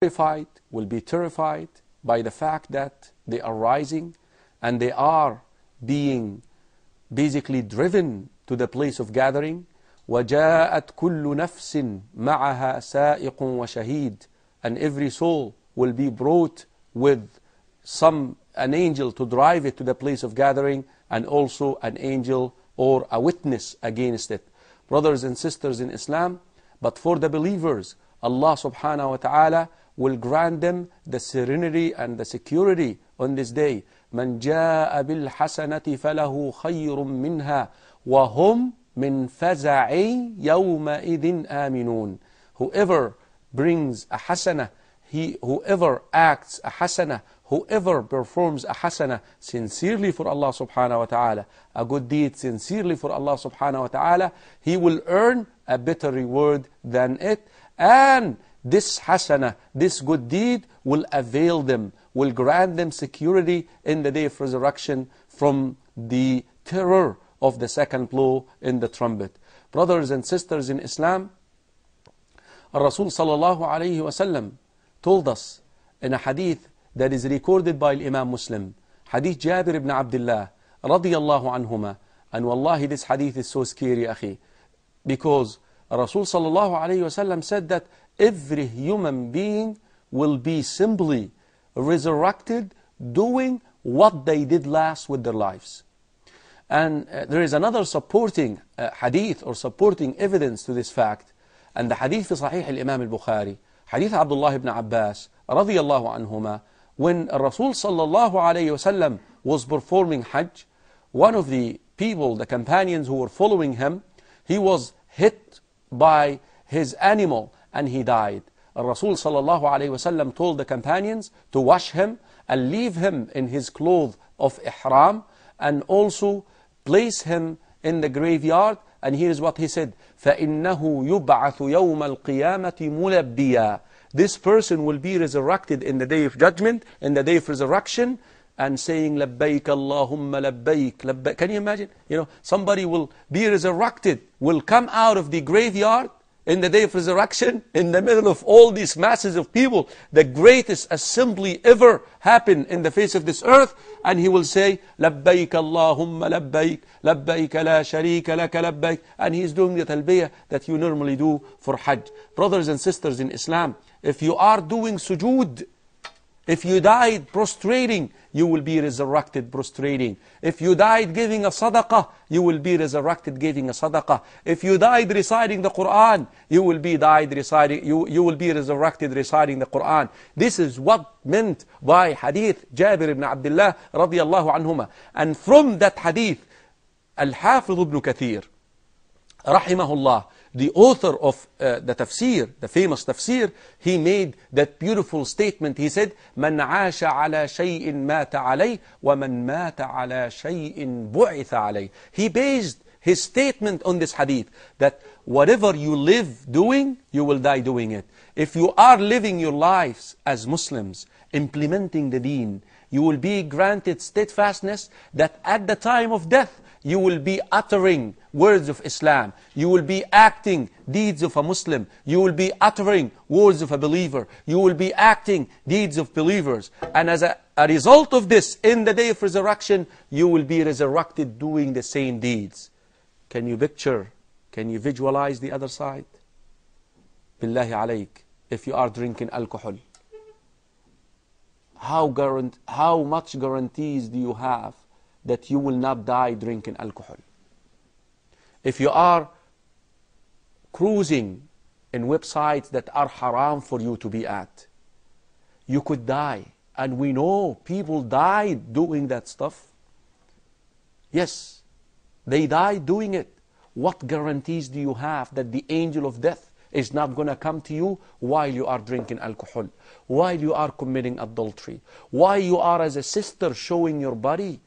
terrified, will be terrified by the fact that they are rising and they are being basically driven to the place of gathering. وَجَاءَتْ كُلُّ نَفْسٍ مَعَهَا سَائِقٌ وَشَهِيدٌ And every soul will be brought with some an angel to drive it to the place of gathering and also an angel or a witness against it. Brothers and sisters in Islam, but for the believers, Allah subhanahu wa ta'ala will grant them the serenity and the security on this day من جاء بالحسنة فله خير منها وهم من فزع يومئذ آمنون Whoever brings a hasana, he, whoever acts a hasana, whoever performs a hasana sincerely for Allah subhanahu wa ta'ala, a good deed sincerely for Allah subhanahu wa ta'ala, he will earn a better reward than it. And this hasana, this good deed will avail them, will grant them security in the day of resurrection from the terror of the second blow in the trumpet. Brothers and sisters in Islam, Rasul sallallahu alayhi wasallam told us in a hadith that is recorded by Imam Muslim, hadith Jabir ibn Abdullah radiyallahu anhuma, and wallahi this hadith is so scary, akhi, because Rasul sallallahu alayhi wasallam said that every human being will be simply resurrected doing what they did last with their lives. And uh, there is another supporting uh, hadith or supporting evidence to this fact. And the hadith is sahih al Imam حديث عبد الله ibn Abbas, رضي الله عنهما when Rasul صلى الله عليه وسلم was performing Hajj one of the people, the companions who were following him, he was hit by his animal and he died. Rasul sallallahu alayhi wasallam told the companions to wash him and leave him in his clothes of ihram and also place him in the graveyard and here is what he said فَإِنَّهُ يُبْعَثُ يَوْمَ الْقِيَامَةِ مُلَبِّيًا This person will be resurrected in the day of judgment, in the day of resurrection, and saying لَبَّيْكَ اللَّهُمَّ لَبَّيْكَ, لبيك. Can you imagine? You know, somebody will be resurrected, will come out of the graveyard, in the day of resurrection, in the middle of all these masses of people, the greatest assembly ever happened in the face of this earth, and he will say, لَبَّيْكَ اللَّهُمَّ لَبَّيْكَ لَبَّيْكَ لَا شَرِيكَ لَكَ لَبَّيْكَ And he's doing the talbiyah that you normally do for Hajj. Brothers and sisters in Islam, if you are doing sujood, if you died prostrating, you will be resurrected prostrating. If you died giving a sadaqah, you will be resurrected giving a sadaqah. If you died reciting the Quran, you will be died reciting, you, you will be resurrected reciting the Quran. This is what meant by hadith Jabir ibn Abdullah radiallahu anhuma. And from that hadith, Al-Hafidh ibn Kathir, rahimahullah, the author of uh, the tafsir, the famous tafsir, he made that beautiful statement. He said, من عاش على شيء مات عليه ومن مات على شيء بعث عليه. He based his statement on this hadith that whatever you live doing, you will die doing it. If you are living your lives as Muslims, implementing the deen, you will be granted steadfastness that at the time of death, you will be uttering words of Islam. You will be acting deeds of a Muslim. You will be uttering words of a believer. You will be acting deeds of believers. And as a, a result of this, in the day of resurrection, you will be resurrected doing the same deeds. Can you picture? Can you visualize the other side? Billahi alayk if you are drinking alcohol? How, guarant how much guarantees do you have that you will not die drinking alcohol? If you are cruising in websites that are haram for you to be at, you could die. And we know people died doing that stuff. Yes, they died doing it. What guarantees do you have that the angel of death is not going to come to you while you are drinking alcohol, while you are committing adultery, while you are as a sister showing your body,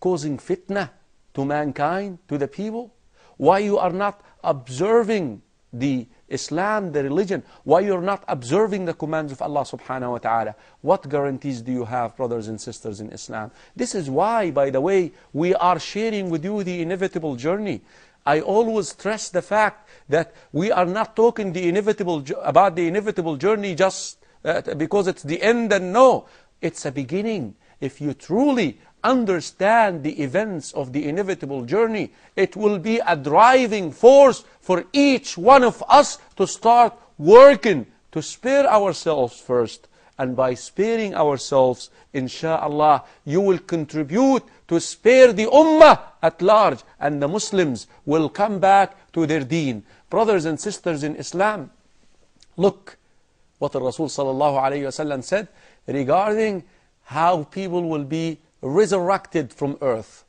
causing fitna to mankind, to the people, why you are not observing the Islam, the religion, why you're not observing the commands of Allah subhanahu wa ta'ala. What guarantees do you have, brothers and sisters in Islam? This is why, by the way, we are sharing with you the inevitable journey. I always stress the fact that we are not talking the inevitable, about the inevitable journey just uh, because it's the end and no. It's a beginning. If you truly understand the events of the inevitable journey, it will be a driving force for each one of us to start working, to spare ourselves first, and by sparing ourselves, insha'Allah, you will contribute to spare the ummah at large. And the Muslims will come back to their deen. Brothers and sisters in Islam, look what the Rasul sallallahu alayhi wasallam said regarding how people will be resurrected from earth.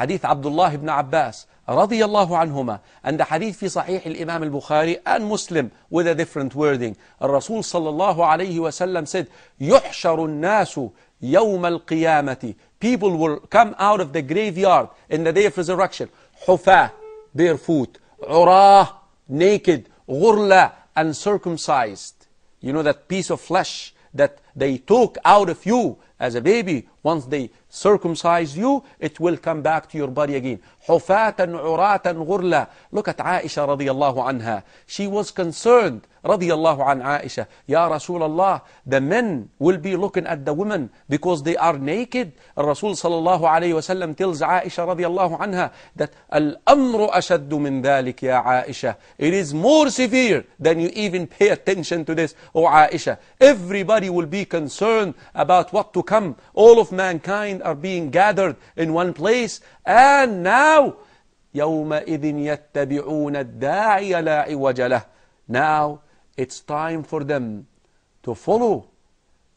حديث عبد الله بن عباس رضي الله عنهما أن حديث في صحيح الإمام البخاري and Muslim with a different wording الرسول صلى الله عليه وسلم said يحشر الناس يوم القيامة people will come out of the graveyard in the day of resurrection حفاة barefoot عراه naked غرلة uncircumcised you know that piece of flesh that they took out of you as a baby, once they circumcise you, it will come back to your body again. حُفَاتًا عُرَاتًا غُرْلًا Look at Aisha الله عنها. She was concerned, عن عائشة. Aisha, Ya Rasulullah, the men will be looking at the women because they are naked. الرسول صلى الله عليه وسلم tells Aisha الله عنها that الْأَمْرُ أَشَدُّ مِنْ ذَلِكَ يَا عَائِشَةَ It is more severe than you even pay attention to this, oh Aisha. Everybody will be be concerned about what to come. All of mankind are being gathered in one place. And now, يَوْمَئِذٍ يَتَّبِعُونَ الدَّاعِيَ لَا عِوَجَ لَهُ Now, it's time for them to follow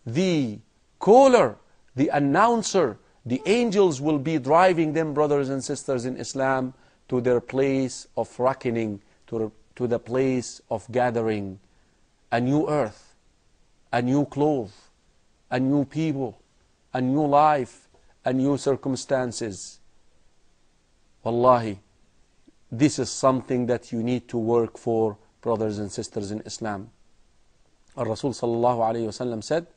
the caller, the announcer. The angels will be driving them, brothers and sisters in Islam, to their place of reckoning, to, to the place of gathering, a new earth a new clothes, a new people, a new life, a new circumstances. Wallahi, this is something that you need to work for, brothers and sisters in Islam. Rasulullah Rasul sallallahu alayhi said,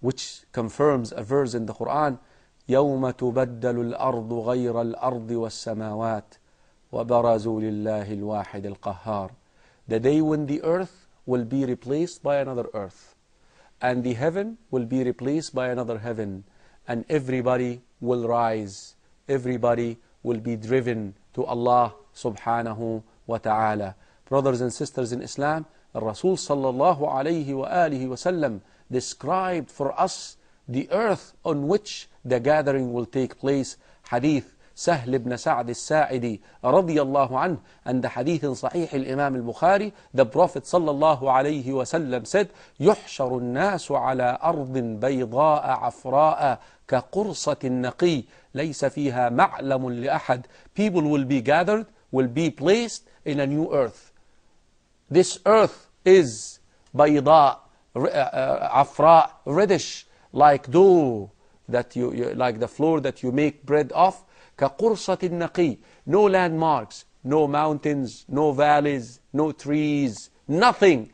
which confirms a verse in the Quran, يوم تبدل الأرض غير الأرض والسماوات وبرزوا لله الواحد القهار The day when the earth will be replaced by another earth. And the heaven will be replaced by another heaven. And everybody will rise. Everybody will be driven to Allah subhanahu wa ta'ala. Brothers and sisters in Islam, Rasul sallallahu alayhi wa alihi wa sallam described for us the earth on which the gathering will take place. Hadith سهل بن سعد الساعدي رضي الله عنه عند حديث صحيح الإمام البخاري The Prophet صلى الله عليه وسلم said يحشر الناس على أرض بيضاء عفراء كقرصة نقي ليس فيها معلم لأحد People will be gathered, will be placed in a new earth This earth is بيضاء عفراء reddish like dough that you, you like the floor that you make bread off كقرصة النقي no landmarks no mountains no valleys no trees nothing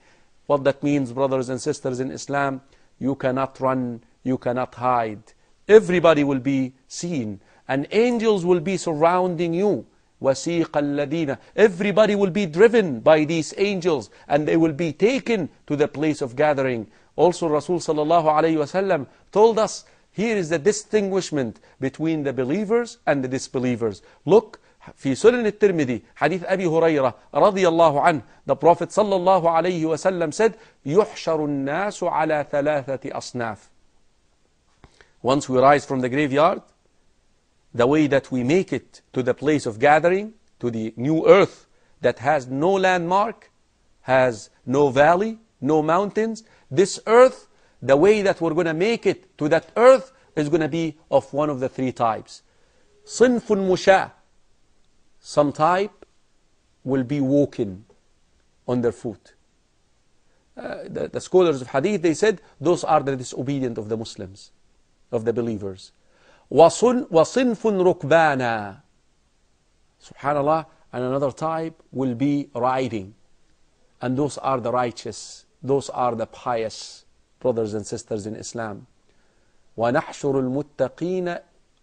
what that means brothers and sisters in Islam you cannot run you cannot hide everybody will be seen and angels will be surrounding you وَسِيقَ الَّذِينَ Everybody will be driven by these angels and they will be taken to the place of gathering. Also Rasul sallallahu alayhi wa told us here is the distinguishment between the believers and the disbelievers. Look, في سنن الترمذي حديث أبي هريرة رضي الله عنه The Prophet صلى الله عليه وسلم said يحشر الناس على ثلاثة أصناف Once we rise from the graveyard the way that we make it to the place of gathering to the new earth that has no landmark has no valley no mountains this earth the way that we're going to make it to that earth is going to be of one of the three types. صنف musha. Some type will be walking on their foot. Uh, the, the, scholars of hadith, they said, those are the disobedient of the Muslims, of the believers. وصن, وصنف ركبانا Subhanallah, and another type will be riding. And those are the righteous, those are the pious. brothers and sisters in Islam ونحشر المتقين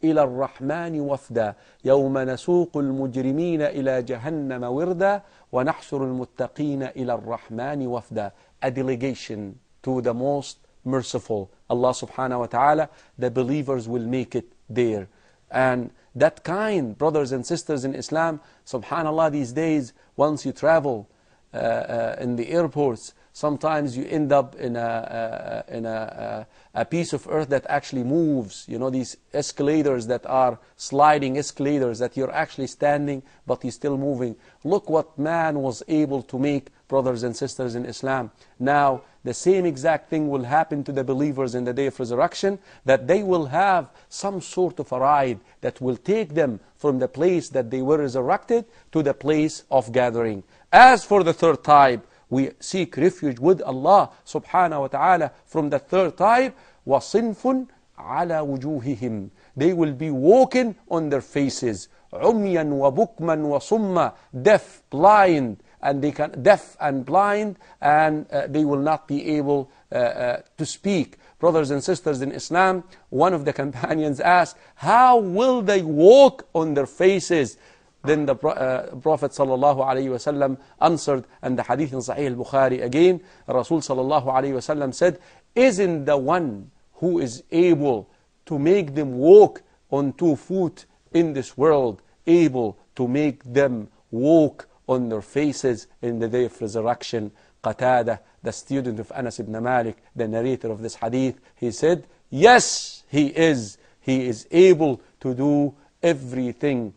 إلى الرحمن وفدا يوم نسوق المجرمين إلى جهنم وردا ونحشر المتقين إلى الرحمن وفدا a delegation to the most merciful Allah subhanahu wa ta'ala the believers will make it there and that kind brothers and sisters in Islam subhanallah these days once you travel uh, uh, in the airports Sometimes you end up in a, in a, a, a piece of earth that actually moves. You know, these escalators that are sliding escalators that you're actually standing, but he's still moving. Look what man was able to make, brothers and sisters in Islam. Now, the same exact thing will happen to the believers in the day of resurrection, that they will have some sort of a ride that will take them from the place that they were resurrected to the place of gathering. As for the third type, we seek refuge with Allah subhanahu wa ta'ala from the third type, وَصِنْفٌ عَلَى وُجُوهِهِمْ They will be walking on their faces. عُمْيًا وَبُكْمًا وَصُمًّا Deaf, blind, and they can deaf and blind and uh, they will not be able uh, uh, to speak brothers and sisters in islam one of the companions asked how will they walk on their faces then the uh, Prophet ﷺ answered, and the hadith in Sahih al-Bukhari again, Rasul ﷺ said, Isn't the one who is able to make them walk on two feet in this world able to make them walk on their faces in the day of resurrection? Qatada, the student of Anas ibn Malik, the narrator of this hadith, he said, Yes, he is. He is able to do everything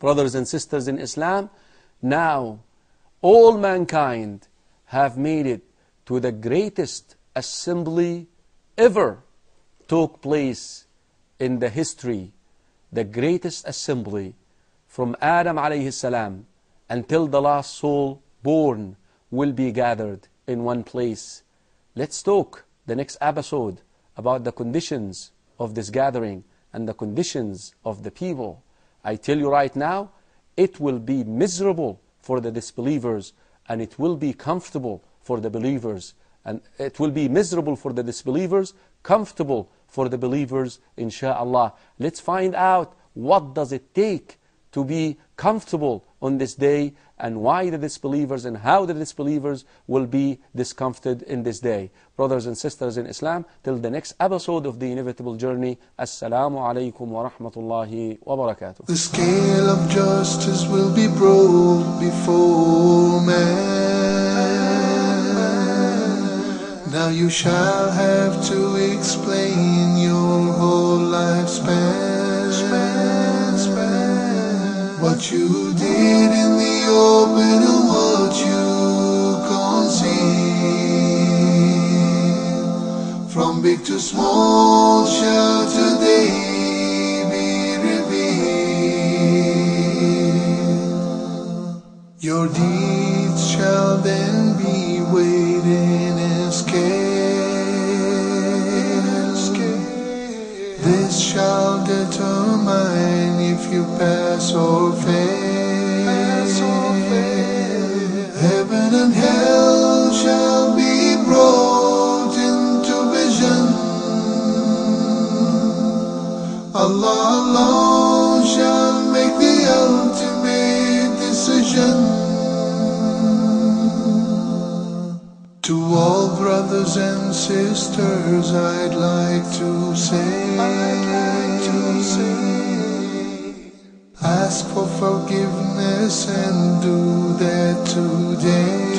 brothers and sisters in Islam, now all mankind have made it to the greatest assembly ever took place in the history, the greatest assembly from Adam alayhi salam until the last soul born will be gathered in one place. Let's talk the next episode about the conditions of this gathering and the conditions of the people. I tell you right now, it will be miserable for the disbelievers and it will be comfortable for the believers. And it will be miserable for the disbelievers, comfortable for the believers, insha'Allah. Let's find out what does it take to be comfortable on this day and why the disbelievers and how the disbelievers will be discomforted in this day. Brothers and sisters in Islam, till the next episode of The Inevitable Journey, Assalamu alaikum wa rahmatullahi wa barakatuh. The scale of justice will be brought before man. Now you shall have to explain your whole lifespan what you did in the open and what you conceal. From big to small shall today be revealed. Your deeds. brothers and sisters, I'd like to say, like to say ask for forgiveness and do that today.